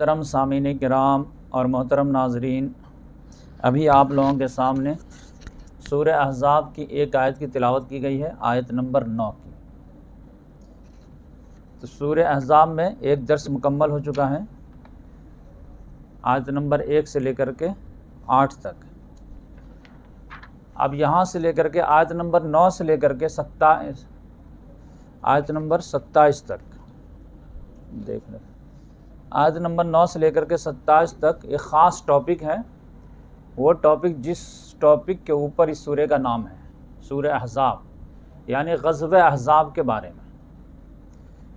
मोहतरम सामिन कराम और मोहतरम नाजरीन अभी आप लोगों के सामने सूर अहजाब की एक आयत की तिलावत की गई है आयत नंबर नौ की तो सूर अहजाब में एक दर्श मुकम्मल हो चुका है आयत नंबर एक से लेकर के आठ तक अब यहाँ से लेकर के आयत नंबर नौ से लेकर के सत्ताईस आयत नंबर सत्ताईस तक देख लें आज नंबर नौ से लेकर के सत्ताईस तक एक ख़ास टॉपिक है वो टॉपिक जिस टॉपिक के ऊपर इस सूर्य का नाम है सूर्य अहजाब यानी गजब अहजाब के बारे में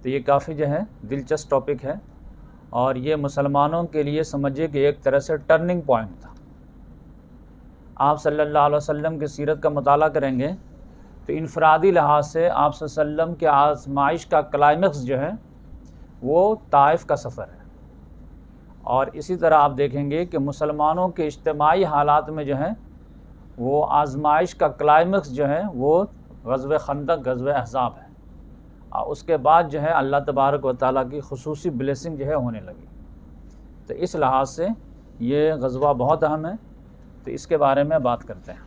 तो ये काफ़ी जो है दिलचस्प टॉपिक है और ये मुसलमानों के लिए समझिए कि एक तरह से टर्निंग पॉइंट था आप सल्लल्लाहु अलैहि वसल्लम की सीरत का मताल करेंगे तो इनफरादी लिहाज से आप के आजमाइश का क्लाइमैक्स जो है वो ताइफ का सफ़र है और इसी तरह आप देखेंगे कि मुसलमानों के इज्तमाही हालात में जो है वो आजमाइश का क्लाइमैक्स जो है वो गज़ब खंदक गज़ब अहसाब है और उसके बाद जो है अल्लाह तबारक व ताली की खसूस ब्लेसिंग जो है होने लगी तो इस लिहाज से ये गजबा बहुत अहम है तो इसके बारे में बात करते हैं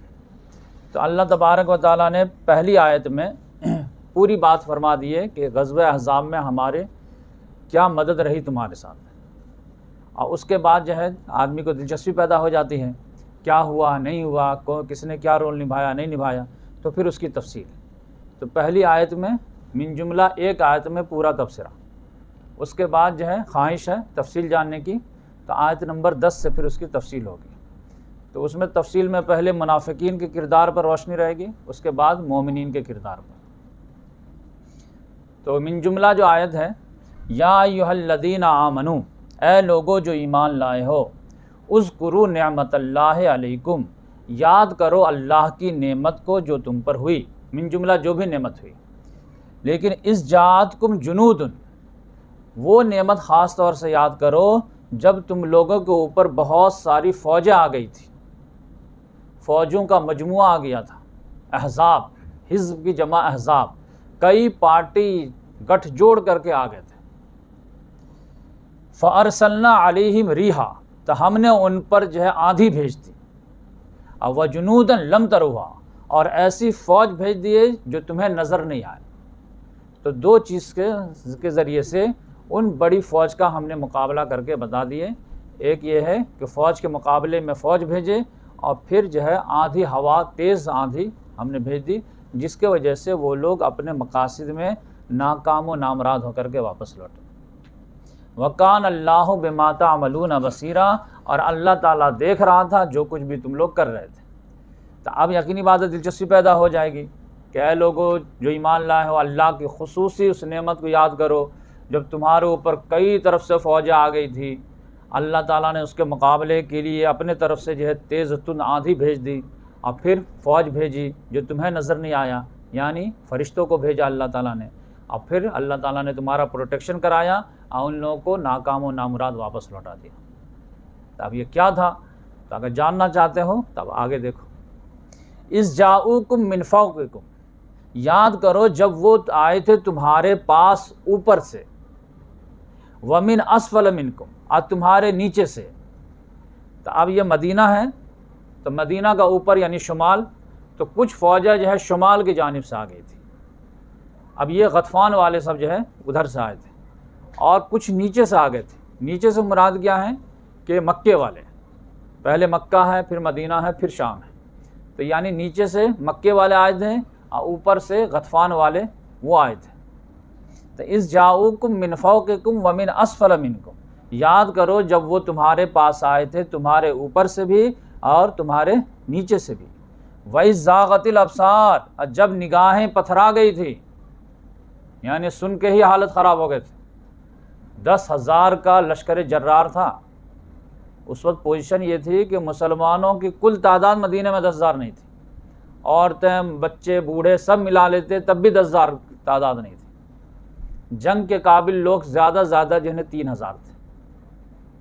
तो अल्लाह तबारक व ताली ने पहली आयत में पूरी बात फरमा दी है कि गजब अहजाब में हमारे क्या मदद रही तुम्हारे साथ और उसके बाद जो है आदमी को दिलचस्पी पैदा हो जाती है क्या हुआ नहीं हुआ कौन किसने क्या रोल निभाया नहीं निभाया तो फिर उसकी तफसील तो पहली आयत में मिन जुमला एक आयत में पूरा तबसरा उसके बाद जो है ख्वाहिश है तफसील जानने की तो आयत नंबर दस से फिर उसकी तफसील होगी तो उसमें तफसील में पहले मुनाफिकीन के किरदार पर रोशनी रहेगी उसके बाद मोमिन के किरदार पर तो मिन जुमला जो आयत है या यूहल्लदीन आमनू ए लोगो जो ईमान लाए हो उस कुरु अल्लाम याद करो अल्लाह की नेमत को जो तुम पर हुई मिन जुमला जो भी नेमत हुई लेकिन इस जात कुम जुनूद वो नेमत ख़ास तौर से याद करो जब तुम लोगों के ऊपर बहुत सारी फ़ौजें आ गई थी फ़ौजों का मजमू आ गया था अहजाब हिजब की जमा अहजाब कई पार्टी गठजोड़ करके आ गए फ़ारसलना अलहम रिहा तो हमने उन पर जो है आंधी भेज दी और वह जुनूदन लम हुआ और ऐसी फ़ौज भेज दिए जो तुम्हें नज़र नहीं आए तो दो चीज़ के के ज़रिए से उन बड़ी फ़ौज का हमने मुकाबला करके बता दिए एक ये है कि फ़ौज के मुकाबले में फ़ौज भेजे और फिर जो है आंधी हवा तेज़ आंधी हमने भेज दी जिसके वजह से वो लोग अपने मकासद में नाकाम व नामराद होकर के वापस लौटे वकान अल्लाह बेमाता अमलून बसीरा और अल्लाह ताला देख रहा था जो कुछ भी तुम लोग कर रहे थे तो अब यकीनी बात है दिलचस्पी पैदा हो जाएगी कि लोगों जो ईमान लाए हो अल्लाह की खसूस उस नेमत को याद करो जब तुम्हारे ऊपर कई तरफ से फौज आ गई थी अल्लाह ताला ने उसके मुकाबले के लिए अपने तरफ से जो है तेज़ तुन आंधी भेज दी और फिर फ़ौज भेजी जो तुम्हें नज़र नहीं आया यानी फ़रिश्तों को भेजा अल्लाह ताला ने और फिर अल्लाह ताला ने तुम्हारा प्रोटेक्शन कराया और उन लोगों को नाकाम और नामुराद वापस लौटा दिया तब तो ये क्या था तो अगर जानना चाहते हो तब आगे देखो इस जाऊ कुम मिनफाकुम याद करो जब वो आए थे तुम्हारे पास ऊपर से वमिन असफल मिनकुम और तुम्हारे नीचे से तो अब ये मदीना है तो मदीना का ऊपर यानी शुमाल तो कुछ फ़ौजा जो है शुमाल की जानब से आ गई थी अब ये गतफान वाले सब जो है उधर से आए थे और कुछ नीचे से आ गए थे नीचे से मुराद क्या है कि मक्के वाले पहले मक्का है फिर मदीना है फिर शाम है तो यानी नीचे से मक्के वाले आए थे और ऊपर से गतफान वाले वो आए थे तो इस जाऊ कुम मिनफाओ के कुम वमिन असफल को याद करो जब वो तुम्हारे पास आए थे तुम्हारे ऊपर से भी और तुम्हारे नीचे से भी वही ज़ागतिल अबसार जब निगाहें पथरा गई थी यानी सुन के ही हालत ख़राब हो गए थे दस हज़ार का लश्कर जर्रार था उस वक्त पोजीशन ये थी कि मुसलमानों की कुल तादाद मदीने में दस हज़ार नहीं थी औरतें बच्चे बूढ़े सब मिला लेते तब भी दस हज़ार तादाद नहीं थी जंग के काबिल लोग ज़्यादा ज़्यादा जिन्हें तीन हज़ार थे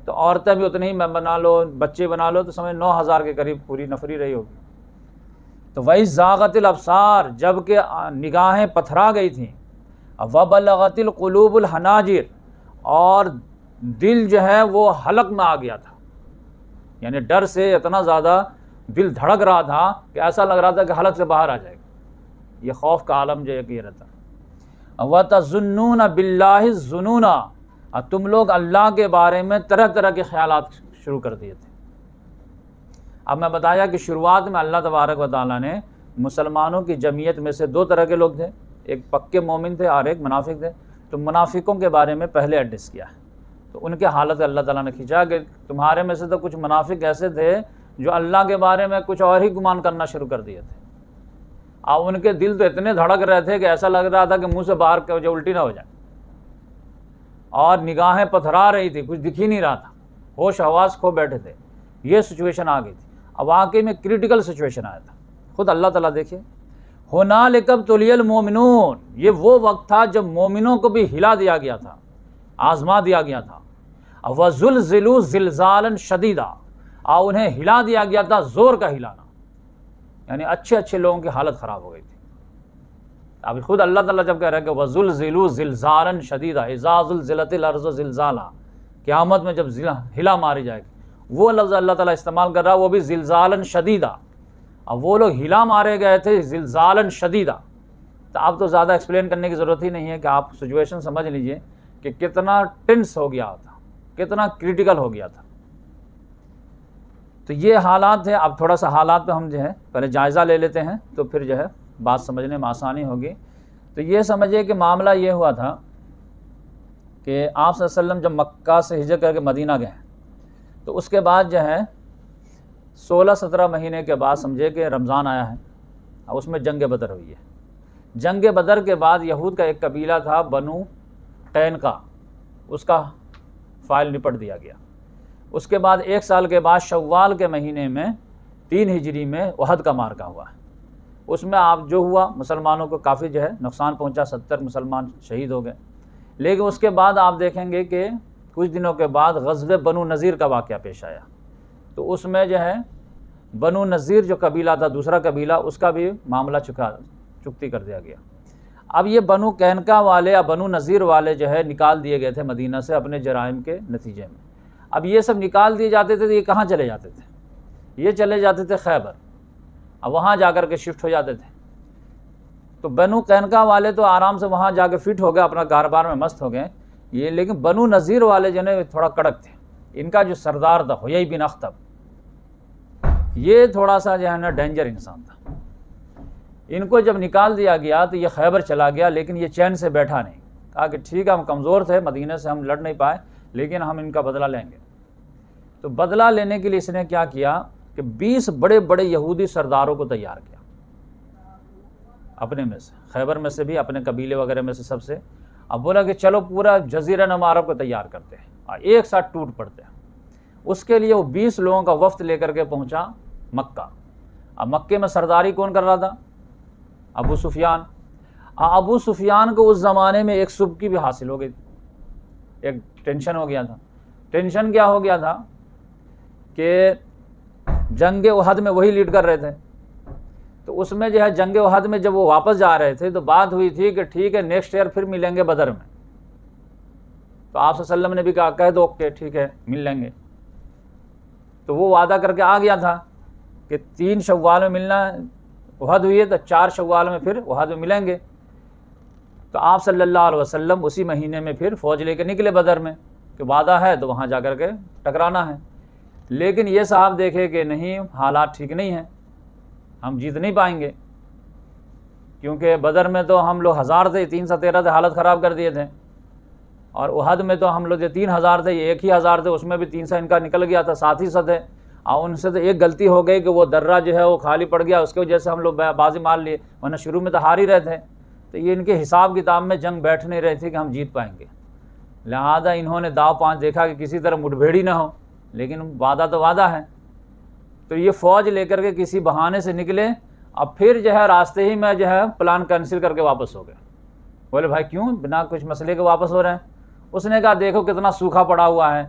तो औरतें भी उतनी ही बना लो बच्चे बना लो तो समझ नौ हज़ार के करीब पूरी नफरी रही होगी तो वही ज़ागतिल अबसार जबकि निगाहें पथरा गई थी वबलगतिल कलूबुल हनाजिर और दिल जो है वो हलक में आ गया था यानी डर से इतना ज़्यादा दिल धड़क रहा था कि ऐसा लग रहा था कि हलक से बाहर आ जाएगा ये खौफ का आलम जो एक ये रहता व बिल्ला जुनूना और तुम लोग अल्लाह के बारे में तरह तरह के ख्याल शुरू कर दिए थे अब मैं बताया कि शुरुआत में अल्लाह तबारक व ताली ने मुसलमानों की जमीयत में से दो तरह के लोग थे एक पक्के मोमिन थे और एक मुनाफिक थे तो मुनाफिकों के बारे में पहले एड्रेस किया है तो उनके हालत अल्लाह ताला ने खींचा कि तुम्हारे में से तो कुछ मुनाफिक ऐसे थे जो अल्लाह के बारे में कुछ और ही गुमान करना शुरू कर दिए थे अब उनके दिल तो इतने धड़क रहे थे कि ऐसा लग रहा था कि मुंह से बाहर जो उल्टी ना हो जाए और निगाहें पथरा रही थी कुछ दिख ही नहीं रहा था होश हवास खो बैठे थे ये सिचुएशन आ गई थी अब वाकई में क्रिटिकल सिचुएशन आया था खुद अल्लाह ताला देखिए होना लेकब तुलियल मोमिनून ये वो वक्त था जब मोमिनों को भी हिला दिया गया था आजमा दिया गया था वजुल ज़िलु जिलजालन शदीदा और उन्हें हिला दिया गया था ज़ोर का हिलाना यानी अच्छे अच्छे लोगों की हालत ख़राब हो गई थी अभी खुद अल्लाह ताला जब कह रहे हैं कि वजुल ज़िलु जिलजालन शदीदा एजाजुलजिलतलर्ज़ जिलजाला क़्यामत में जब हिला मारी जाएगी वो लफ्ज़ अल्लाह ताला इस्तेमाल कर रहा है वो भी जिलजालन शदीदा अब वो लोग हिला मारे गए थे जिलजालन शदीदा तो आप तो ज़्यादा एक्सप्लेन करने की ज़रूरत ही नहीं है कि आप सिचुएशन समझ लीजिए कि कितना टेंस हो गया था कितना क्रिटिकल हो गया था तो ये हालात है अब थोड़ा सा हालात पे हम जो है पहले जायज़ा ले लेते हैं तो फिर जो है बात समझने में आसानी होगी तो ये समझिए कि मामला ये हुआ था कि आप जब मक्का से हिजर करके मदीना गए तो उसके बाद जो है सोलह सत्रह महीने के बाद समझे कि रमज़ान आया है उसमें जंग बदर हुई है जंग बदर के बाद यहूद का एक कबीला था बनु कैन का उसका फाइल निपट दिया गया उसके बाद एक साल के बाद शव्वाल के महीने में तीन हिजरी में वहद का मारका हुआ है उसमें आप जो हुआ मुसलमानों को काफ़ी जो है नुकसान पहुंचा सत्तर मुसलमान शहीद हो गए लेकिन उसके बाद आप देखेंगे कि कुछ दिनों के बाद गजब बनु नज़ीर का वाक़ पेश आया तो उसमें जो है बनु नज़ीर जो कबीला था दूसरा कबीला उसका भी मामला चुका चुकती कर दिया गया अब ये बनु कहनका वाले या बनु नज़ीर वाले जो है निकाल दिए गए थे मदीना से अपने जराइम के नतीजे में अब ये सब निकाल दिए जाते थे तो ये कहाँ चले जाते थे ये चले जाते थे खैबर अब वहाँ जा कर के शिफ्ट हो जाते थे तो बनु कहनका वाले तो आराम से वहाँ कर फिट हो गए अपना कारोबार में मस्त हो गए ये लेकिन बनु नज़ीर वाले जो है थोड़ा कड़क थे इनका जो सरदार था हुई बिन अख्तब ये थोड़ा सा जो है ना डेंजर इंसान था इनको जब निकाल दिया गया तो ये खैबर चला गया लेकिन ये चैन से बैठा नहीं कहा कि ठीक है हम कमज़ोर थे मदीने से हम लड़ नहीं पाए लेकिन हम इनका बदला लेंगे तो बदला लेने के लिए इसने क्या किया कि 20 बड़े बड़े यहूदी सरदारों को तैयार किया अपने में से खैबर में से भी अपने कबीले वगैरह में से सबसे अब बोला कि चलो पूरा जजीरा नम अरब को तैयार करते हैं और एक साथ टूट पड़ते हैं उसके लिए वो बीस लोगों का वफ्त लेकर के पहुँचा मक्का अब मक्के में सरदारी कौन कर रहा था अबू सुफियान अबू सुफियान को उस ज़माने में एक सुब की भी हासिल हो गई एक टेंशन हो गया था टेंशन क्या हो गया था कि जंग उहद में वही लीड कर रहे थे तो उसमें जो है जंग उहद में जब वो वापस जा रहे थे तो बात हुई थी कि ठीक है नेक्स्ट ईयर फिर मिलेंगे बदर में तो आप वसल्लम ने भी कहा कह दो ओके ठीक है मिल लेंगे तो वो वादा करके आ गया था कि तीन शवाल में मिलना वहद हुई है तो चार शवाल में फिर वहद में मिलेंगे तो आप सल्लल्लाहु अलैहि वसल्लम उसी महीने में फिर फ़ौज लेकर निकले बदर में कि वादा है तो वहाँ जा कर के टकराना है लेकिन ये साहब देखे कि नहीं हालात ठीक नहीं हैं हम जीत नहीं पाएंगे क्योंकि बदर में तो हम लोग हज़ार थे तीन सौ तेरह थे हालत ख़राब कर दिए थे और उहद में तो हम लोग जो तीन हज़ार थे ये एक ही हज़ार थे उसमें भी तीन सौ इनका निकल गया था सात ही सौ थे और उनसे तो एक गलती हो गई कि वो दर्रा जो है वो खाली पड़ गया उसके वजह से हम लोग बाजी मार लिए वरना शुरू में तो हार ही रहे थे तो ये इनके हिसाब किताब में जंग बैठ नहीं रही थी कि हम जीत पाएंगे लिहाजा इन्होंने दाव पाँच देखा कि किसी तरह मुठभेड़ी ना हो लेकिन वादा तो वादा है तो ये फ़ौज लेकर के किसी बहाने से निकले अब फिर जो है रास्ते ही में जो है प्लान कैंसिल करके वापस हो गए बोले भाई क्यों बिना कुछ मसले के वापस हो रहे हैं उसने कहा देखो कितना सूखा पड़ा हुआ है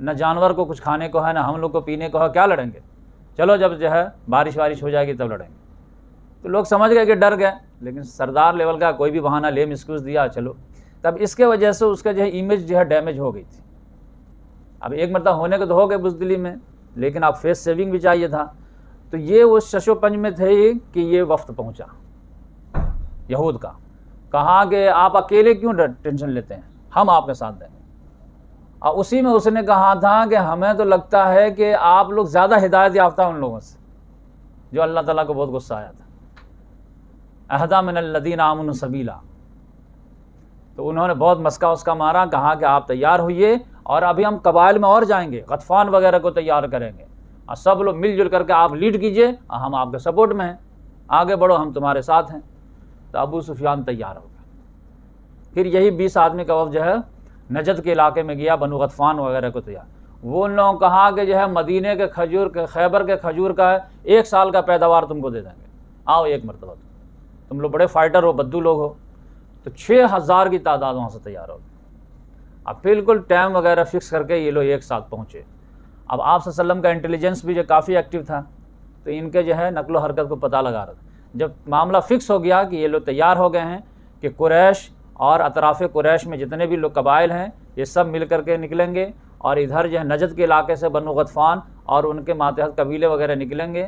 ना जानवर को कुछ खाने को है ना हम लोग को पीने को है क्या लड़ेंगे चलो जब जो है बारिश वारिश हो जाएगी तब लड़ेंगे तो लोग समझ गए कि डर गए लेकिन सरदार लेवल का कोई भी बहाना ले मिसक्यूज दिया चलो तब इसके वजह से उसका जो है इमेज जो है डैमेज हो गई थी अब एक मरतब होने को तो हो गए बुजदिली में लेकिन आप फेस सेविंग भी चाहिए था तो ये उस शशोपंज में थे कि ये वक्त पहुंचा यहूद का कहा कि आप अकेले क्यों टेंशन लेते हैं हम आपके साथ देंगे और उसी में उसने कहा था कि हमें तो लगता है कि आप लोग ज़्यादा हिदायत याफ्ता उन लोगों से जो अल्लाह ताला को बहुत गुस्सा आया था अहदा मिनल्लदीन आमन सबीला तो उन्होंने बहुत मस्का उसका मारा कहा कि आप तैयार होइए और अभी हम कबाइल में और जाएंगे गतफान वगैरह को तैयार करेंगे और सब लोग मिलजुल करके आप लीड कीजिए और हम आपके सपोर्ट में हैं आगे बढ़ो हम तुम्हारे साथ हैं तो अबू सुफियान तैयार होगा फिर यही बीस आदमी का वफ जो है नजद के इलाके में गया बनु गतफ़ान वगैरह को तैयार वो उन लोगों कहा कि जो है मदीने के खजूर के खैबर के खजूर का एक साल का पैदावार तुमको दे देंगे आओ एक मरतबा तुम तुम लोग बड़े फ़ाइटर हो बद्दू लोग हो तो छः हज़ार की तादाद वहाँ से तैयार हो अब बिल्कुल टाइम वगैरह फ़िक्स करके ये लोग एक साथ पहुँचे अब आप सल्लम का इंटेलिजेंस भी जो काफ़ी एक्टिव था तो इनके जो है नकलो हरकत को पता लगा रहा था जब मामला फ़िक्स हो गया कि ये लोग तैयार हो गए हैं कि कुरैश और अतराफ़ क्रैश में जितने भी लोग कबाइल हैं ये सब मिल कर के निकलेंगे और इधर जो है नजद के इलाके से बनो गफ़ान और उनके मातहत कबीले वगैरह निकलेंगे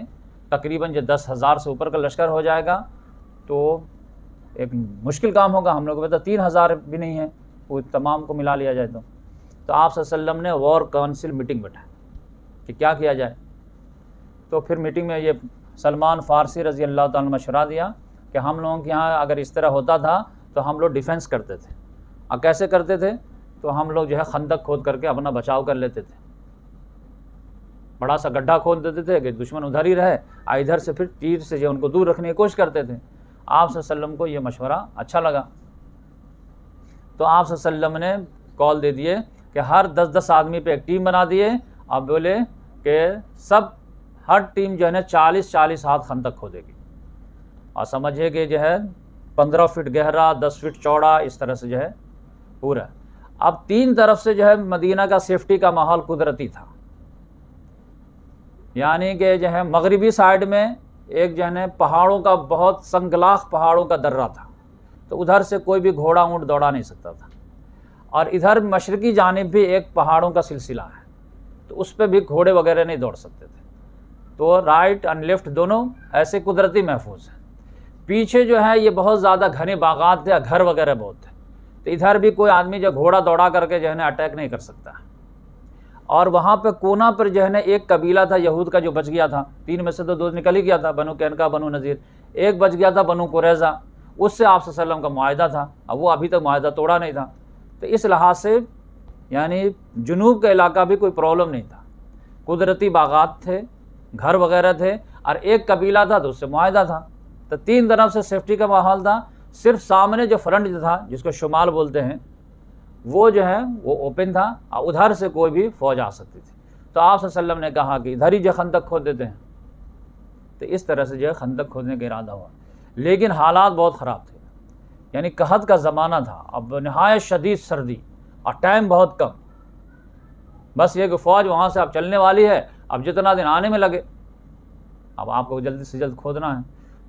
तकरीबन जो दस हज़ार से ऊपर का लश्कर हो जाएगा तो एक मुश्किल काम होगा हम लोग को पता मतलब तीन हज़ार भी नहीं है वो तमाम को मिला लिया जाए तो तो आप वसल्लम ने वॉर काउंसिल मीटिंग बैठा कि क्या किया जाए तो फिर मीटिंग में ये सलमान फ़ारसी रज़ी अल्लाह तशुरा दिया कि हम लोगों के यहाँ अगर इस तरह होता था तो हम लोग डिफेंस करते थे और कैसे करते थे तो हम लोग जो है खंदक खोद करके अपना बचाव कर लेते थे बड़ा सा गड्ढा खोद देते थे कि दुश्मन उधर ही रहे और इधर से फिर तीर से जो उनको दूर रखने की कोशिश करते थे आप सल्लम को ये मशवरा अच्छा लगा तो आप सल्लम ने कॉल दे दिए कि हर दस दस आदमी पे एक टीम बना दिए और बोले कि सब हर टीम जो है ना चालीस चालीस हाथ खंदक खोदेगी और समझिए कि जो है पंद्रह फीट गहरा दस फीट चौड़ा इस तरह से जो है पूरा अब तीन तरफ से जो है मदीना का सेफ्टी का माहौल कुदरती था यानी कि जो है मगरबी साइड में एक जो है पहाड़ों का बहुत संगलाख पहाड़ों का दर्रा था तो उधर से कोई भी घोड़ा ऊँट दौड़ा नहीं सकता था और इधर मशरकी जानब भी एक पहाड़ों का सिलसिला है तो उस पर भी घोड़े वगैरह नहीं दौड़ सकते थे तो राइट एंड लेफ़्ट दोनों ऐसे कुदरती महफूज हैं पीछे जो है ये बहुत ज़्यादा घने बागात या घर वगैरह बहुत थे तो इधर भी कोई आदमी जो घोड़ा दौड़ा करके जो है ना अटैक नहीं कर सकता और वहाँ पर कोना पर जो है ना एक कबीला था यहूद का जो बच गया था तीन में से तो दो निकल ही गया था बनु कैनका बनु नज़ीर एक बच गया था बनु कुरैज़ा उससे आप वसल्लम का माहा था अब वो अभी तक माहा तोड़ा नहीं था तो इस लिहाज से यानी जुनूब का इलाका भी कोई प्रॉब्लम नहीं था कुदरती बागात थे घर वगैरह थे और एक कबीला था तो उससे माहा था तो तीन तरफ से सेफ्टी का माहौल था सिर्फ सामने जो फ्रंट जो था जिसको शुमाल बोलते हैं वो जो है वो ओपन था और उधर से कोई भी फौज आ सकती थी तो आप सल्लम ने कहा कि इधर ही जो खंदक खोद देते हैं तो इस तरह से जो है खंदक खोदने का इरादा हुआ लेकिन हालात बहुत ख़राब थे यानी कहत का ज़माना था अब नहायत शदीद सर्दी और टाइम बहुत कम बस ये कि फ़ौज वहाँ से अब चलने वाली है अब जितना दिन आने में लगे अब आपको जल्दी से जल्द खोदना है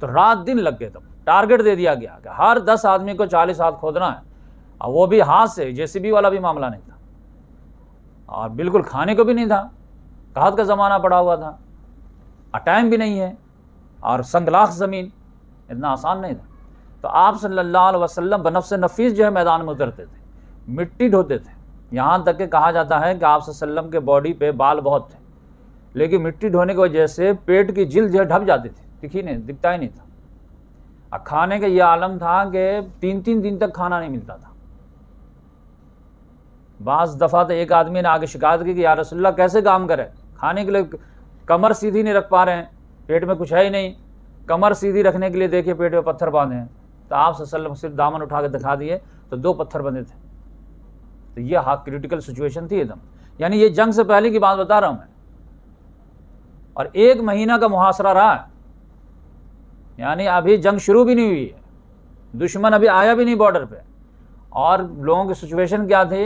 तो रात दिन लग गए तुम तो टारगेट दे दिया गया कि हर दस आदमी को चालीस हाथ खोदना है और वो भी हाथ से जेसीबी वाला भी मामला नहीं था और बिल्कुल खाने को भी नहीं था कहा का ज़माना पड़ा हुआ था और टाइम भी नहीं है और संगलाख ज़मीन इतना आसान नहीं था तो आप सल्ला वसलम बनफ बनफ़ नफीस जो है मैदान में उतरते थे मिट्टी ढोते थे यहाँ तक के कहा जाता है कि आप सल्लम के बॉडी पे बाल बहुत थे लेकिन मिट्टी ढोने की वजह से पेट की जिल जो है ढप जाती थी दिखी नहीं दिखता ही नहीं था और खाने का यह आलम था कि तीन तीन दिन तक खाना नहीं मिलता था बास दफ़ा तो एक आदमी ने आगे शिकायत की कि यार रसुल्ला कैसे काम करें खाने के लिए कमर सीधी नहीं रख पा रहे हैं पेट में कुछ है ही नहीं कमर सीधी रखने के लिए देखिए पेट में पत्थर बांधे हैं तो आप वसल्लम सिर्फ दामन उठा के दिखा दिए तो दो पत्थर बंधे थे तो यह हाथ क्रिटिकल सिचुएशन थी एकदम यानी ये जंग से पहले की बात बता रहा हूँ मैं और एक महीना का मुहासरा रहा है यानी अभी जंग शुरू भी नहीं हुई है दुश्मन अभी आया भी नहीं बॉर्डर पे और लोगों की सिचुएशन क्या थी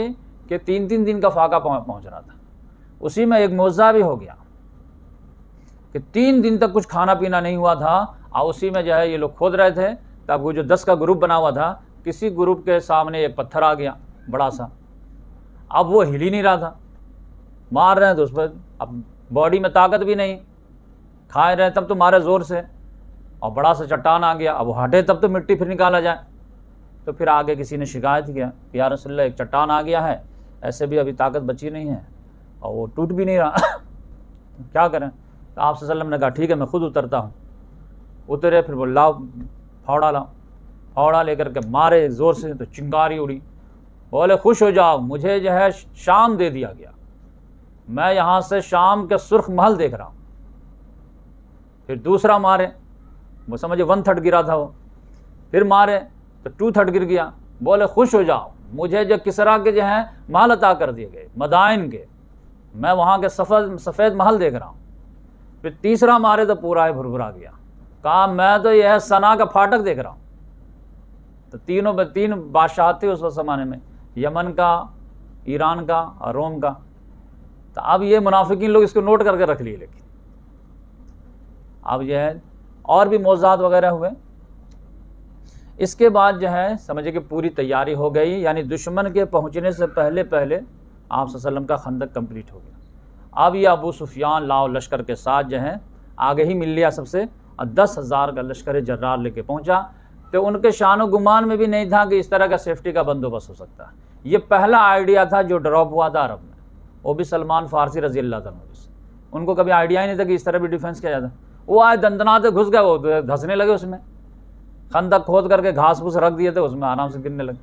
कि तीन तीन दिन का फाका पहुंच रहा था उसी में एक मुआवजा भी हो गया कि तीन दिन तक कुछ खाना पीना नहीं हुआ था और उसी में जो है ये लोग खोद रहे थे तब वो जो दस का ग्रुप बना हुआ था किसी ग्रुप के सामने एक पत्थर आ गया बड़ा सा अब वो हिल ही नहीं रहा था मार रहे हैं तो उस पर अब बॉडी में ताकत भी नहीं खाए रहे तब तो मारे ज़ोर से और बड़ा सा चट्टान आ गया अब वो हटे तब तो मिट्टी फिर निकाला जाए तो फिर आगे किसी ने शिकायत किया या रसोल्ला एक चट्टान आ गया है ऐसे भी अभी ताकत बची नहीं है और वो टूट भी नहीं रहा क्या करें तो आप ने कहा ठीक है मैं खुद उतरता हूँ उतरे फिर वो लाओ फावड़ा लाओ फावड़ा लेकर के मारे ज़ोर से तो चिंगारी उड़ी बोले खुश हो जाओ मुझे जो है शाम दे दिया गया मैं यहाँ से शाम के सुर्ख महल देख रहा हूँ फिर दूसरा मारे वो समझे वन थर्ड गिरा था वो फिर मारे तो टू थर्ड गिर गया बोले खुश हो जाओ मुझे जो किसरा के जो हैं महल अता कर दिए गए मदाइन के मैं वहाँ के सफ़ेद सफ़ेद महल देख रहा हूँ फिर तीसरा मारे तो पूरा ही भुरभुरा गया कहा मैं तो यह सना का फाटक देख रहा हूँ तो तीनों में तीन बादशाह थे उस ज़माने में यमन का ईरान का और रोम का तो अब ये मुनाफिकीन लोग इसको नोट करके रख लिए लेकिन अब यह और भी मौजाद वगैरह हुए इसके बाद जो है समझिए कि पूरी तैयारी हो गई यानी दुश्मन के पहुंचने से पहले पहले आप वसल्लम का खंदक कंप्लीट हो गया अब ये अबू सुफियान लाओ लश्कर के साथ जो है आगे ही मिल लिया सबसे और दस हज़ार का लश्कर जर्रार लेके पहुंचा तो उनके शान गुमान में भी नहीं था कि इस तरह का सेफ्टी का बंदोबस्त हो सकता है ये पहला आइडिया था जो ड्रॉप हुआ था अरब में वो भी सलमान फारसी रजी अल्लाह उनको कभी आइडिया ही नहीं था कि इस तरह भी डिफेंस किया जाता वो आए दंदनाते घुस गए वो तो धंसने लगे उसमें खंदक खोद करके घास फूस रख दिए थे उसमें आराम से गिरने लगे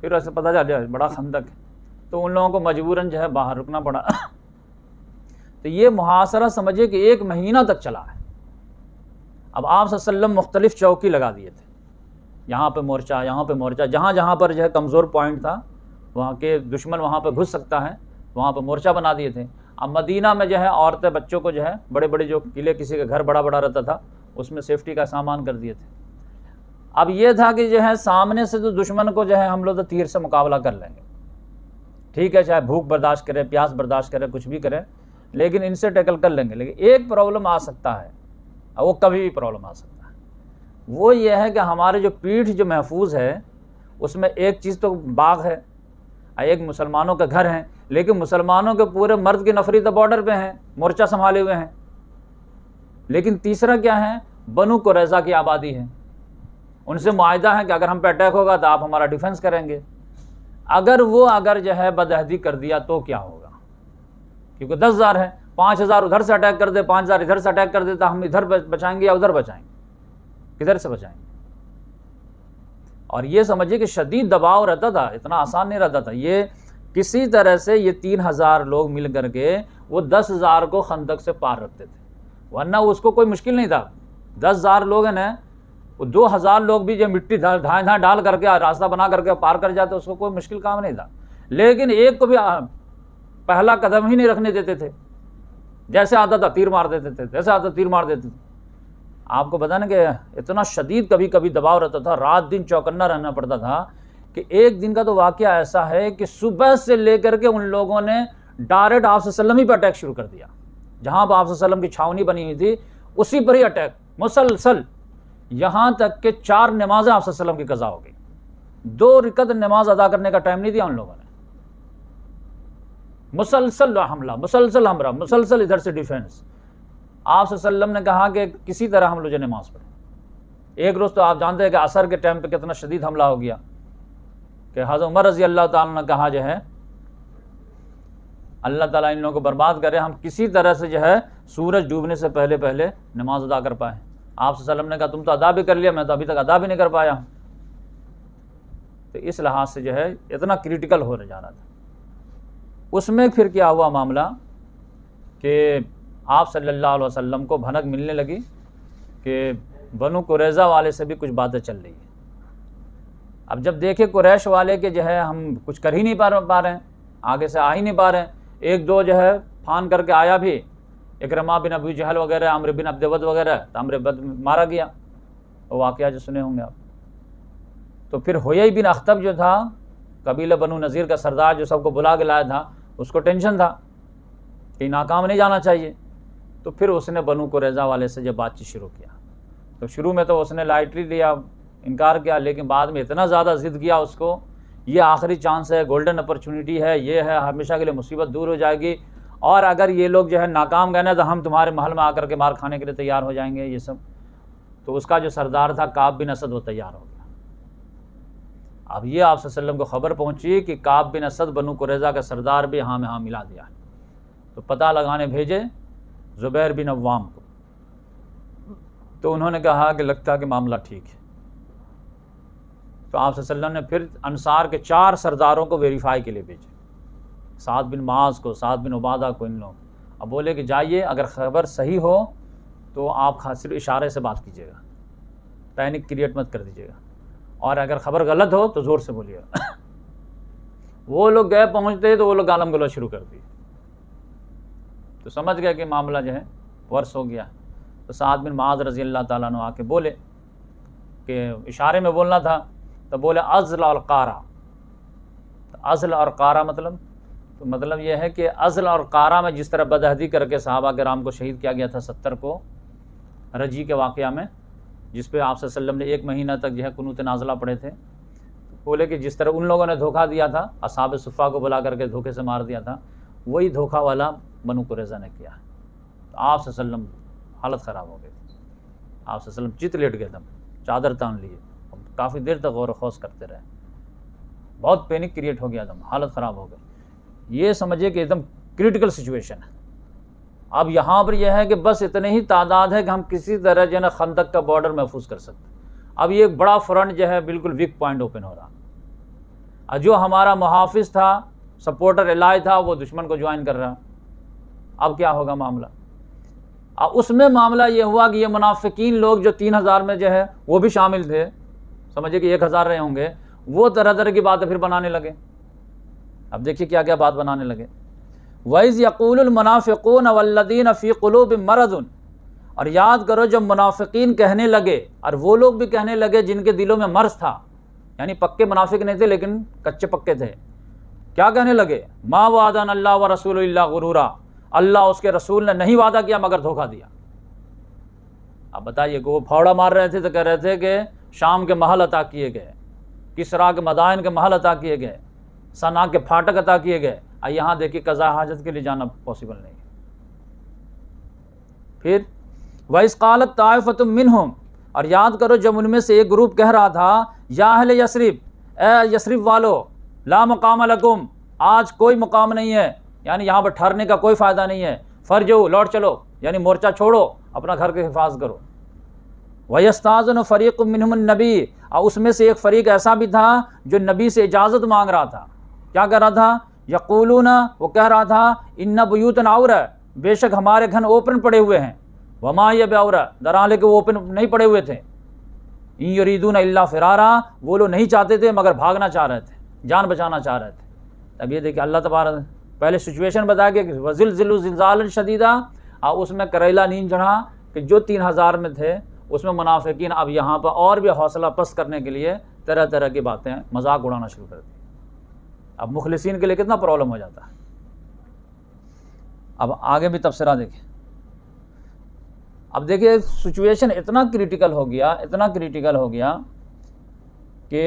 फिर ऐसे पता चल जाए बड़ा खंदक है तो उन लोगों को मजबूरन जो है बाहर रुकना पड़ा तो ये मुहासरा समझिए कि एक महीना तक चला है अब आप सल्लम मुख्तलिफ़ चौकी लगा दिए थे यहाँ पे मोर्चा यहाँ पे मोर्चा जहाँ जहाँ पर जो है कमज़ोर पॉइंट था वहाँ के दुश्मन वहाँ पे घुस सकता है वहाँ पे मोर्चा बना दिए थे अब मदीना में जो है औरतें बच्चों को जो है बड़े बड़े जो किले किसी का घर बड़ा बड़ा रहता था उसमें सेफ्टी का सामान कर दिए थे अब ये था कि जो है सामने से तो दुश्मन को जो है हम लोग तो तीर से मुकाबला कर लेंगे ठीक है चाहे भूख बर्दाश्त करें प्यास बर्दाश्त करें कुछ भी करें लेकिन इनसे टैकल कर लेंगे लेकिन एक प्रॉब्लम आ सकता है और वो कभी भी प्रॉब्लम आ सकता है वो ये है कि हमारे जो पीठ जो महफूज है उसमें एक चीज़ तो बाघ है हाँ, एक मुसलमानों का घर है लेकिन मुसलमानों के पूरे मर्द की नफरी तो बॉर्डर पे हैं मोर्चा संभाले हुए हैं लेकिन तीसरा क्या है बनु कुरैजा की आबादी है उनसे माहा है कि अगर हम पे अटैक होगा तो आप हमारा डिफेंस करेंगे अगर वो अगर जो है बदहदी कर दिया तो क्या होगा क्योंकि दस हज़ार है पाँच हज़ार उधर से अटैक कर दे पाँच हज़ार इधर से अटैक कर दे तो हम इधर बचाएंगे या उधर बचाएंगे किधर से बचाएंगे और ये समझिए कि शदीद दबाव रहता था इतना आसान नहीं रहता था ये किसी तरह से ये तीन हज़ार लोग मिल कर के वो दस हज़ार को खंदक से पार रखते थे वरना उसको कोई मुश्किल नहीं था दस हज़ार लोग हैं ना वो दो हज़ार लोग भी जो मिट्टी धाएँ धाएँ डाल करके रास्ता बना करके पार कर जाते उसको कोई मुश्किल काम नहीं था लेकिन एक को भी पहला कदम ही नहीं रखने देते थे जैसे आता था तीर मार देते थे जैसे आता तीर मार देते थे आपको पता ना कि इतना शदीद कभी कभी दबाव रहता था रात दिन चौकन्ना रहना पड़ता था कि एक दिन का तो वाक़ ऐसा है कि सुबह से लेकर के उन लोगों ने डायरेक्ट आप वसलम ही पर अटैक शुरू कर दिया जहाँ पर आप वसलम की छावनी बनी हुई थी उसी पर ही अटैक मुसलसल यहाँ तक के चार नमाजें आप वसलम की कज़ा हो गई दो रिकत नमाज अदा करने का टाइम नहीं दिया उन लोगों ने मुसलसल हमला मुसलसल हमला मुसलसल इधर से डिफेंस आप वसल्लम ने कहा कि किसी तरह हम लोग नमाज पढ़े एक रोज़ तो आप जानते हैं कि असर के टाइम पे कितना शदीद हमला हो गया कि हज़र उमर रज़ी अल्लाह ताला कहा जो है अल्लाह ताला इन लोगों को बर्बाद करे हम किसी तरह से जो है सूरज डूबने से पहले पहले नमाज अदा कर पाएँ आप ने कहा तुम तो अदा भी कर लिया मैं तो अभी तक अदा भी नहीं कर पाया हूँ तो इस लिहाज से जो है इतना क्रिटिकल हो जा रहा था उसमें फिर क्या हुआ मामला कि आप सल्लल्लाहु अलैहि वसल्लम को भनक मिलने लगी कि बनु कुरैज़ा वाले से भी कुछ बातें चल रही हैं अब जब देखे कुरैश वाले के जो है हम कुछ कर ही नहीं पा पा रहे हैं आगे से आ ही नहीं पा रहे हैं एक दो जो है फान करके आया भी इकरमा बिन अबू जहल वगैरह अमर बिन अब्दवद वगैरह तो अमर बद मारा गया वो वाक़ जो सुने होंगे आप तो फिर होया बिन अख्तब जो था कबीला बनु नज़ीर का सरदार जो सबको बुला के लाया था उसको टेंशन था कि नाकाम नहीं जाना चाहिए तो फिर उसने बनु कुरेज़ा वाले से जब बातचीत शुरू किया तो शुरू में तो उसने लाइटली लिया इनकार किया लेकिन बाद में इतना ज़्यादा ज़िद किया उसको ये आखिरी चांस है गोल्डन अपॉर्चुनिटी है ये है हमेशा के लिए मुसीबत दूर हो जाएगी और अगर ये लोग जो है नाकाम गए ना तो हम तुम्हारे महल में आकर के मार खाने के लिए तैयार हो जाएंगे ये सब तो उसका जो सरदार था काब बिन असद वो तैयार हो गया अब ये आप वसल्लम को ख़बर पहुंची कि काब बिन असद बनू कुरेजा का सरदार भी हाँ में हाँ मिला दिया तो पता लगाने भेजे ज़ुबैर बिन अवाम को तो उन्होंने कहा कि लगता कि मामला ठीक है तो आप वसल्लम ने फिर अनसार के चार सरदारों को वेरीफाई के लिए भेजे सात बिन माज को सात बिन उबादा को इन लोगों अब बोले कि जाइए अगर खबर सही हो तो आप सिर्फ इशारे से बात कीजिएगा पैनिक क्रिएट मत कर दीजिएगा और अगर खबर गलत हो तो ज़ोर से बोलिएगा वो लोग गए पहुँचते तो वो लोग गालम गलो शुरू कर दिए तो समझ गया कि मामला जो है वर्ष हो गया तो सात बिन माज रजी अल्लाह तु आके बोले कि इशारे में बोलना था तो बोले अज़ल और कारा तो अज़ल और कारा मतलब तो मतलब यह है कि अज़ल और कारा में जिस तरह बदहदी करके साहबा के राम को शहीद किया गया था सत्तर को रजी के वाक़ में जिस पर आप ने एक महीना तक जो है कनूत नाजला पड़े थे बोले कि जिस तरह उन लोगों ने धोखा दिया था असाब सुफ़ा को बुला करके धोखे से मार दिया था वही धोखा वाला बनु कुरेजा ने किया आप वसल्लम हालत ख़राब हो गई आप चित लेट गए दम चादर तान लिए काफ़ी देर तक गौर खौस करते रहे बहुत पैनिक क्रिएट हो गया दम हालत ख़राब हो गई ये समझिए कि एकदम क्रिटिकल सिचुएशन है अब यहाँ पर यह है कि बस इतने ही तादाद है कि हम किसी तरह जो है ना खंदक का बॉर्डर महफूज कर सकते अब ये एक बड़ा फ्रंट जो है बिल्कुल वीक पॉइंट ओपन हो रहा और जो हमारा मुहाफ़ था सपोर्टर एलाय था वो दुश्मन को ज्वाइन कर रहा अब क्या होगा मामला अब उसमें मामला ये हुआ कि ये मुनाफिकीन लोग जो तीन हज़ार में जो है वो भी शामिल थे समझिए कि एक हज़ार रहे होंगे वो तरह तरह की बातें फिर बनाने लगे अब देखिए क्या क्या बात बनाने लगे वैज़ यकूलमनाफ़िकून अफ़ी फ़ीक़लूब मरदन और याद करो जब मुनाफिकीन कहने लगे और वो लोग भी कहने लगे जिनके दिलों में मर्ज था यानी पक्के मुनाफिक नहीं थे लेकिन कच्चे पक्के थे क्या कहने लगे माँ वादन अल्लाह व रसूल गुरूरा अल्लाह उसके रसूल ने नहीं वादा किया मगर धोखा दिया अब बताइए कि वो फौड़ा मार रहे थे तो कह रहे थे कि शाम के महल अता किए गए किसरा के मदायन के महल अता किए गए सना के फाटक अता किए गए और यहाँ देखिए कज़ा हाजत के लिए जाना पॉसिबल नहीं है फिर वैस कालत तायफ़त मिनहम और याद करो जब उनमें से एक ग्रुप कह रहा था याहल यसरिफ ए यसरिफ वालो ला मकाम लकुम आज कोई मुकाम नहीं है यानी यहाँ पर ठहरने का कोई फ़ायदा नहीं है फर जो लौट चलो यानी मोर्चा छोड़ो अपना घर के हिफाज करो वयस्ताजन फ़रीक नबी और उसमें से एक फ़रीक ऐसा भी था जो नबी से इजाज़त मांग रहा था क्या कर रहा था ना वो कह रहा था इन्ना बयूतन और बेशक हमारे घन ओपन पड़े हुए हैं वमा यब और दराले के वो ओपन नहीं पड़े हुए थे इन यरीदून अल्ला फिरारा वो लोग नहीं चाहते थे मगर भागना चाह रहे थे जान बचाना चाह रहे थे अब ये देखिए अल्लाह तबारा पहले सिचुएशन बता के वजिल जिलजाल शदीदा और उसमें करेला नींद चढ़ा कि जो तीन हज़ार में थे उसमें मुनाफिकीन अब यहाँ पर और भी हौसला पस्त करने के लिए तरह तरह की बातें मजाक उड़ाना शुरू कर दी अब मुखलसिन के लिए कितना प्रॉब्लम हो जाता है अब आगे भी तबसरा देखें अब देखिए सिचुएशन इतना क्रिटिकल हो गया इतना क्रिटिकल हो गया कि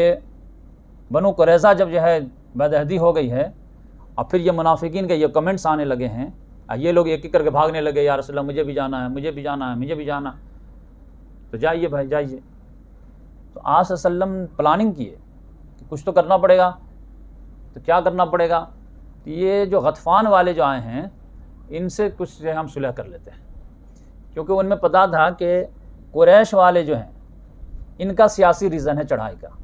बनु करेजा जब जो है बदहदी हो गई है और फिर ये मुनाफिकीन के ये कमेंट्स आने लगे हैं ये लोग एक एक करके भागने लगे यार रसोल्ला मुझे भी जाना है मुझे भी जाना है मुझे भी जाना तो जाइए भाई जाइए तो आज प्लानिंग किए कि कुछ तो करना पड़ेगा तो क्या करना पड़ेगा तो ये जो गतफान वाले जो आए हैं इनसे कुछ जो है हम सुलह कर लेते हैं क्योंकि उनमें पता था कि कुरैश वाले जो हैं इनका सियासी रीज़न है चढ़ाई का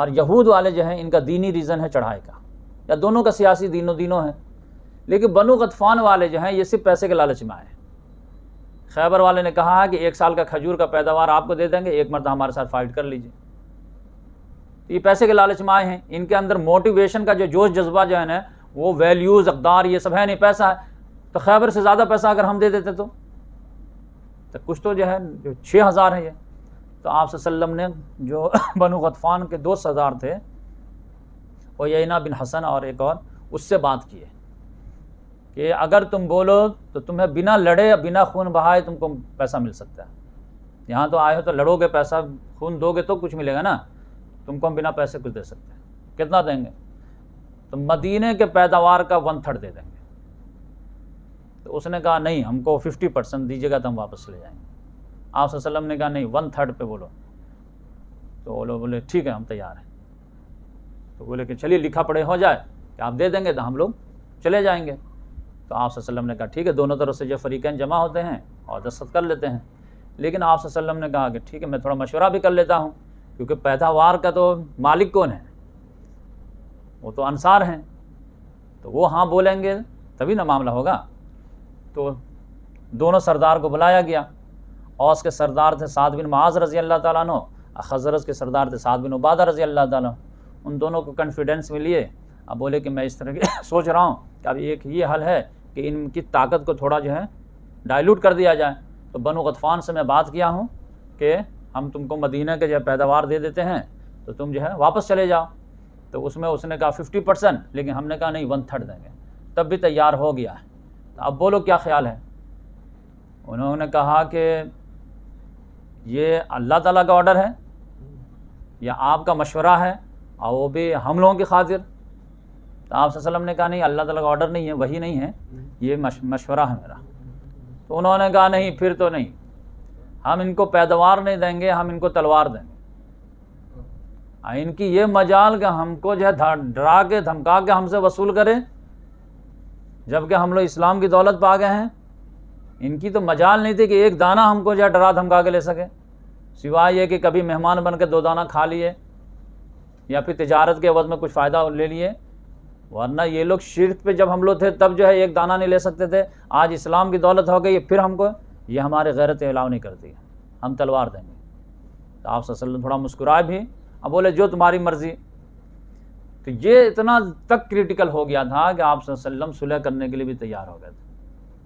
और यहूद वाले जो हैं इनका दीनी रीज़न है चढ़ाई का या दोनों का सियासी दिनों दिनों है लेकिन बनु गतफान वाले जो हैं ये सिर्फ पैसे के लालच में आए खैबर वाले ने कहा है कि एक साल का खजूर का पैदावार आपको दे देंगे एक मरता हमारे साथ फाइट कर लीजिए तो ये पैसे के लालच में आए हैं इनके अंदर मोटिवेशन का जो जोश जज्बा जो है ना वो वैल्यूज़ अकदार ये सब है नहीं पैसा है तो खैबर से ज़्यादा पैसा अगर हम दे देते तो तो कुछ तो जो है जो छः हज़ार है ये तो आप वसल्लम ने जो बनु गतफान के दो हज़ार थे ओयना बिन हसन और एक और उससे बात किए कि अगर तुम बोलो तो तुम्हें बिना लड़े बिना खून बहाए तुमको पैसा मिल सकता है यहाँ तो आए हो तो लड़ोगे पैसा खून दोगे तो कुछ मिलेगा ना तुमको हम बिना पैसे कुछ दे सकते हैं कितना देंगे तो मदीने के पैदावार का वन थर्ड दे देंगे तो उसने कहा नहीं हमको फिफ्टी परसेंट दीजिएगा तो हम वापस ले जाएंगे आप ने कहा नहीं वन थर्ड पे बोलो तो वो लोग बोले ठीक है हम तैयार हैं तो बोले कि चलिए लिखा पढ़े हो जाए कि आप दे देंगे तो हम लोग चले जाएंगे तो आप सल्लम ने कहा ठीक है दोनों तरफ से जो फरीकैन जमा होते हैं और दस्त कर लेते हैं लेकिन आप सल्लम ने कहा कि ठीक है मैं थोड़ा मशवरा भी कर लेता हूँ क्योंकि पैदावार का तो मालिक कौन है वो तो अनसार हैं तो वो हाँ बोलेंगे तभी ना मामला होगा तो दोनों सरदार को बुलाया गया औस के सरदार थे सात बिन माज रज़ी अल्लाह तजरत के सरदार थे सात बिन उबादा रज़ी अल्लाह तु उन दोनों को कॉन्फिडेंस मिलिए अब बोले कि मैं इस तरह की सोच रहा हूँ कि अब एक ये हल है कि इनकी ताकत को थोड़ा जो है डाइल्यूट कर दिया जाए तो बनो गतफ़ान से मैं बात किया हूँ कि हम तुमको मदीना के जो है पैदावार दे देते हैं तो तुम जो है वापस चले जाओ तो उसमें उसने कहा फिफ्टी परसेंट लेकिन हमने कहा नहीं वन थर्ड देंगे तब भी तैयार हो गया है तो अब बोलो क्या ख्याल है उन्होंने कहा कि ये अल्लाह ताला का ऑर्डर है या आपका मशवरा है और वो भी हम लोगों की खातिर तो आप वसल्लम ने कहा नहीं अल्लाह तला का ऑर्डर नहीं है वही नहीं है ये मशवरा है मेरा तो उन्होंने कहा नहीं फिर तो नहीं हम इनको पैदावार नहीं देंगे हम इनको तलवार देंगे इनकी ये मजाल कि हमको जो है डरा के धमका के हमसे वसूल करें जबकि हम लोग इस्लाम की दौलत पा गए हैं इनकी तो मजाल नहीं थी कि एक दाना हमको जो है डरा धमका के ले सके सिवाय ये कि कभी मेहमान बन के दो दाना खा लिए या फिर तजारत के अवज में कुछ फ़ायदा ले लिए वरना ये लोग शिरक पे जब हम लोग थे तब जो है एक दाना नहीं ले सकते थे आज इस्लाम की दौलत हो गई फिर हमको ये हमारे गैरत अलाव नहीं करती हम तलवार देंगे तो आप थोड़ा मुस्कुराए भी अब बोले जो तुम्हारी मर्ज़ी तो ये इतना तक क्रिटिकल हो गया था कि आप सुलह करने के लिए भी तैयार हो गए थे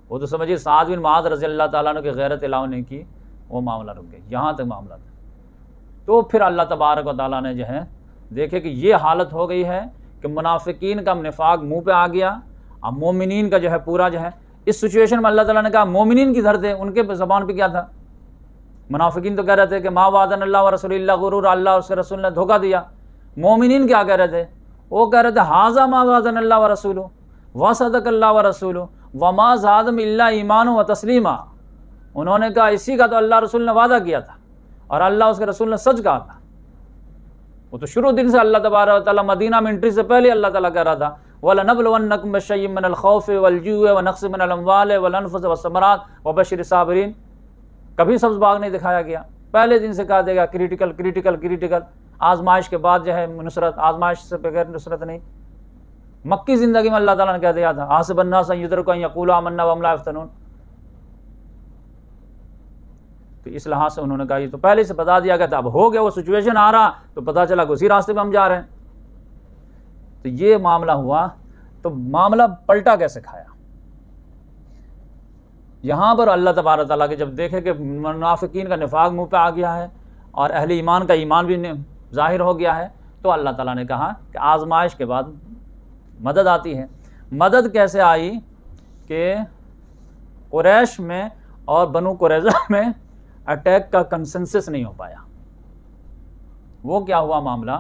वो तो समझिए सात बिन माद रजी अल्लाह तुम की गैरत अलाव नहीं की वो मामला रुक गया यहाँ तक मामला था तो फिर अल्लाह तबारक वाली ने जो है देखे कि ये हालत हो गई है कि मुनाफिकीन का नफाक मुंह पे आ गया अब मोमिन का जो है पूरा जो है इस सिचुएशन में अल्लाह ताला ने कहा मोमिन की धरते उनके ज़बान पे क्या था मुनाफिकीन तो कह रहे थे कि माँ वादन अल्लाह व रसोल्ला गुरूर अल्लाह उसके रसूल ने धोखा दिया मोमिन क्या कह रहे थे वो कह रहे थे हाजा माँ वादन अल्लाह व रसूल व सदक अल्लाह व रसूल व माँ जादम ईमान व तस्लीमा उन्होंने कहा इसी का तो अल्लाह रसूल ने वादा किया था और अल्लाह उसके रसूल ने सच कहा था वो तो शुरू दिन से अल्लाह तबारा ताली मदीना में एंट्री से पहले अल्लाह ताला कह रहा था वल नबल वनकमशमनखौफ़ वलजू व नक्स मनवाल वलनफ़ वसमरात व बशर साबरीन कभी सब्ज़ बाग नहीं दिखाया गया पहले दिन से कहा देगा क्रिटिकल क्रिटिकल क्रिटिकल आजमाइश के बाद जो है नुसरत आजमाइश से बगैर नुसरत नहीं मक्की ज़िंदगी में अल्लाह ताला ने कह दिया था आसबन्ना सयुदर का यकूला मन्ना वमला अफ्तनून तो इस लिहाज से उन्होंने कहा ये तो पहले से बता दिया गया था अब हो गया वो सिचुएशन आ रहा तो पता चला उसी रास्ते पर हम जा रहे हैं तो ये मामला हुआ तो मामला पलटा कैसे खाया यहाँ पर अल्लाह तबार तला के जब देखे कि मुनाफिकीन का निफाक मुँह पर आ गया है और अहले ईमान का ईमान भी ज़ाहिर हो गया है तो अल्लाह तला ने कहा कि आजमाइश के बाद मदद आती है मदद कैसे आई कि कुरैश में और बनु कुरैजा में अटैक का कंसेंसस नहीं हो पाया वो क्या हुआ मामला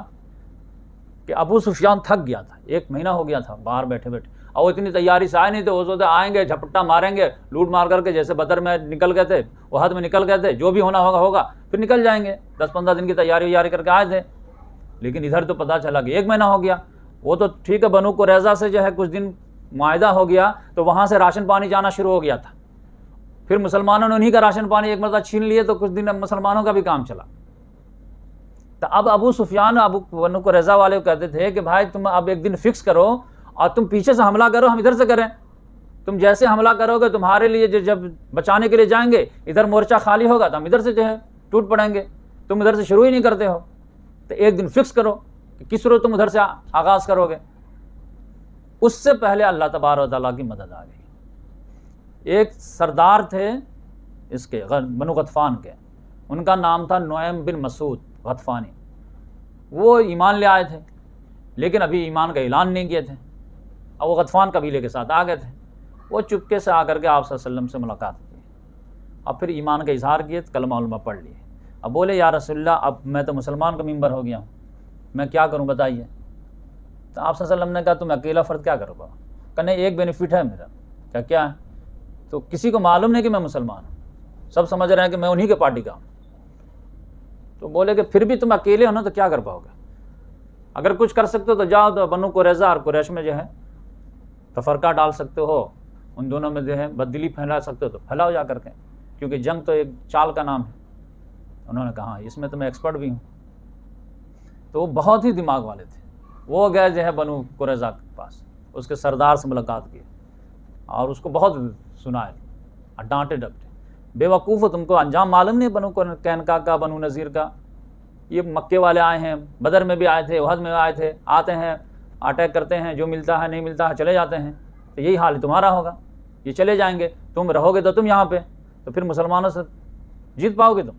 कि अबू सुफियान थक गया था एक महीना हो गया था बाहर बैठे बैठे और वो इतनी तैयारी से आए नहीं थे वो सोचते आएंगे झपट्टा मारेंगे लूट मार करके जैसे बदर में निकल गए थे वहद में निकल गए थे जो भी होना होगा होगा फिर निकल जाएंगे दस पंद्रह दिन की तैयारी व्यारी करके आए थे लेकिन इधर तो पता चला कि एक महीना हो गया वो तो ठीक है बनू को रेजा से जो है कुछ दिन माहा हो गया तो वहाँ से राशन पानी जाना शुरू हो गया था फिर मुसलमानों ने उन्हीं का राशन पानी एक मरतबा छीन लिए तो कुछ दिन अब मुसलमानों का भी काम चला तो अब अबू सुफियान अबू वनु को रजा वाले कहते थे कि भाई तुम अब एक दिन फिक्स करो और तुम पीछे से हमला करो हम इधर से करें तुम जैसे हमला करोगे तुम्हारे लिए जब बचाने के लिए जाएंगे इधर मोर्चा खाली होगा तो हम इधर से जो है टूट पड़ेंगे तुम इधर से शुरू ही नहीं करते हो तो एक दिन फिक्स करो कि किस रोज़ तुम उधर से आगाज़ करोगे उससे पहले अल्लाह तबार की मदद आ गई एक सरदार थे इसके बनु गतफ़ान के उनका नाम था नोएम बिन मसूद गतफ़ानी वो ईमान ले आए थे लेकिन अभी ईमान का ऐलान नहीं किए थे अब वो गतफ़ान कबीले के साथ आ गए थे वो चुपके से आकर के आप से मुलाकात की अब फिर ईमान का इजहार किए तो कलमा पढ़ लिए अब बोले या रसोल्ला अब मैं तो मुसलमान का मंबर हो गया हूँ मैं क्या करूँ बताइए तो आप ने कहा तुम अकेला फ़र्द क्या करोगा कहने एक बेनिफिट है मेरा क्या क्या है तो किसी को मालूम नहीं कि मैं मुसलमान हूँ सब समझ रहे हैं कि मैं उन्हीं के पार्टी का हूँ तो बोले कि फिर भी तुम अकेले हो ना तो क्या कर पाओगे अगर कुछ कर सकते हो तो जाओ तो बनु कुरेजा और कुरैश में जो है तफरका तो डाल सकते हो उन दोनों में जो है बदली फैला सकते हो तो फैलाओ जा करके क्योंकि जंग तो एक चाल का नाम है उन्होंने कहा इसमें तो मैं एक्सपर्ट भी हूँ तो वो बहुत ही दिमाग वाले थे वो गए जो है बनु कुरेजा के पास उसके सरदार से मुलाकात की और उसको बहुत सुनाए डांटे डपटे बेवकूफ़ हो तुमको अंजाम मालूम नहीं बनू कैनका का बनू नज़ीर का ये मक्के वाले आए हैं बदर में भी आए थे वहद में आए थे आते हैं अटैक करते हैं जो मिलता है नहीं मिलता है चले जाते हैं तो यही हाल तुम्हारा होगा ये चले जाएंगे तुम रहोगे तो तुम यहाँ पे तो फिर मुसलमानों से जीत पाओगे तुम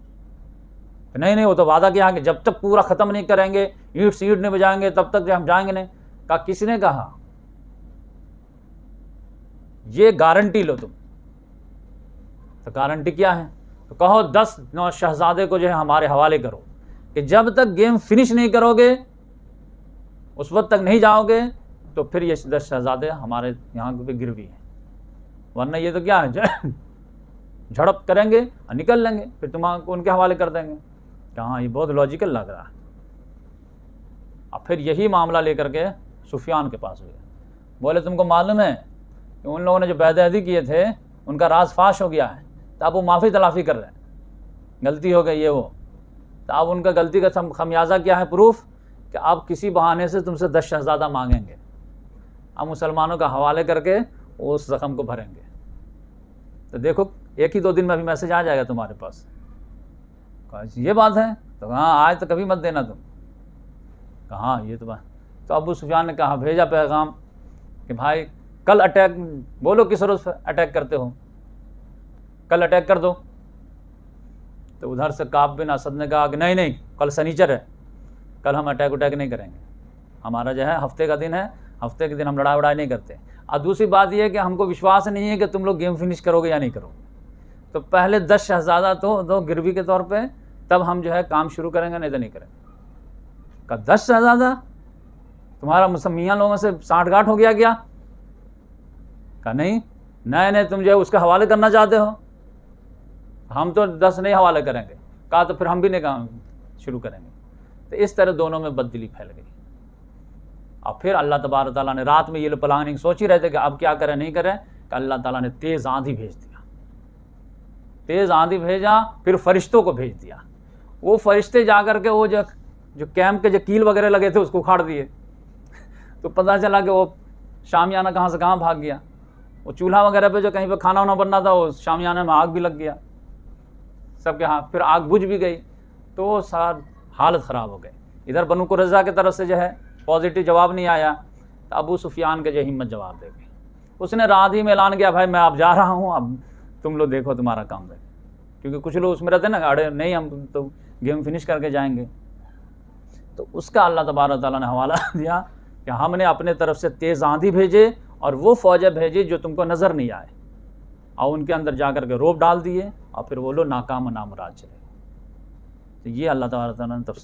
तो नहीं नहीं वो तो वादा किया कि जब तक पूरा ख़त्म नहीं करेंगे ईट सीट नहीं बजाएंगे तब तक हम जाएंगे नहीं कहा किसने कहा ये गारंटी लो तुम तो गारंटी क्या है तो कहो दस नौ शहजादे को जो है हमारे हवाले करो कि जब तक गेम फिनिश नहीं करोगे उस वक्त तक नहीं जाओगे तो फिर ये दस शहजादे हमारे यहाँ पे गिरवी हैं वरना ये तो क्या है झड़प करेंगे और निकल लेंगे फिर तुम उनके हवाले कर देंगे हाँ ये बहुत लॉजिकल लग रहा है और फिर यही मामला लेकर के सुफियान के पास हुए बोले तुमको मालूम है कि उन लोगों ने जो बेदी किए थे उनका राज फाश हो गया है तो आप वो माफ़ी तलाफ़ी कर रहे हैं गलती हो गई है वो तो आप उनका गलती का खमियाजा क्या है प्रूफ कि आप किसी बहाने से तुमसे दस शहजादा मांगेंगे हम मुसलमानों का हवाले करके उस ज़ख़म को भरेंगे तो देखो एक ही दो दिन में अभी मैसेज आ जाएगा तुम्हारे पास ये बात है तो हाँ आज तो कभी मत देना तुम कहाँ ये तो बात तो अबू सुफियान ने कहा भेजा पैगाम कि भाई कल अटैक बोलो किस रोज़ अटैक करते हो कल अटैक कर दो तो उधर से काब बिन असद ने कहा कि नहीं नहीं कल सनीचर है कल हम अटैक उटैक नहीं करेंगे हमारा जो है हफ्ते का दिन है हफ्ते के दिन हम लड़ाई वड़ाई नहीं करते और दूसरी बात यह है कि हमको विश्वास नहीं है कि तुम लोग गेम फिनिश करोगे या नहीं करोगे तो पहले दस शहजादा तो दो तो गिरवी के तौर पर तब हम जो है काम शुरू करेंगे नहीं तो नहीं करेंगे का दस शहजादा तुम्हारा मुसमिया लोगों से साठ गांठ हो गया क्या कहा नहीं नहीं नहीं तुम जो है उसके हवाले करना चाहते हो हम तो दस नहीं हवाले करेंगे कहा तो फिर हम भी नहीं काम शुरू करेंगे तो इस तरह दोनों में बददिली फैल गई अब फिर अल्लाह तबार तला ने रात में ये लोग प्लानिंग सोच ही रहे थे कि अब क्या करें नहीं करें कि अल्लाह ताला ने तेज़ आंधी भेज दिया तेज़ आंधी भेजा फिर फरिश्तों को भेज दिया वो फरिश्ते जा कर के वो जो जो कैंप के जो कील वगैरह लगे थे उसको उखाड़ दिए तो पता चला कि वो शामियाना कहाँ से कहाँ भाग गया वो चूल्हा वगैरह पे जो कहीं पे खाना वाना बनना था वो शामियाने में आग भी लग गया सबके हाँ फिर आग बुझ भी गई तो सार हालत ख़राब हो गई इधर बनु रजा की तरफ से जो है पॉजिटिव जवाब नहीं आया तो अबू सुफियान के जो हिम्मत जवाब दे गई उसने रात ही में ऐलान किया भाई मैं अब जा रहा हूँ अब तुम लोग देखो तुम्हारा काम देखो क्योंकि कुछ लोग उसमें रहते ना अरे नहीं हम तो गेम फिनिश करके जाएंगे तो उसका अल्लाह तबारा ताली ने हवाला दिया कि हमने अपने तरफ से तेज़ आंधी भेजे और वो फ़ौजें भेजी जो तुमको नज़र नहीं आए और उनके अंदर जा कर के रोप डाल दिए और फिर वो लोग नाकाम नाम राज चले तो ये अल्लाह तबारा तब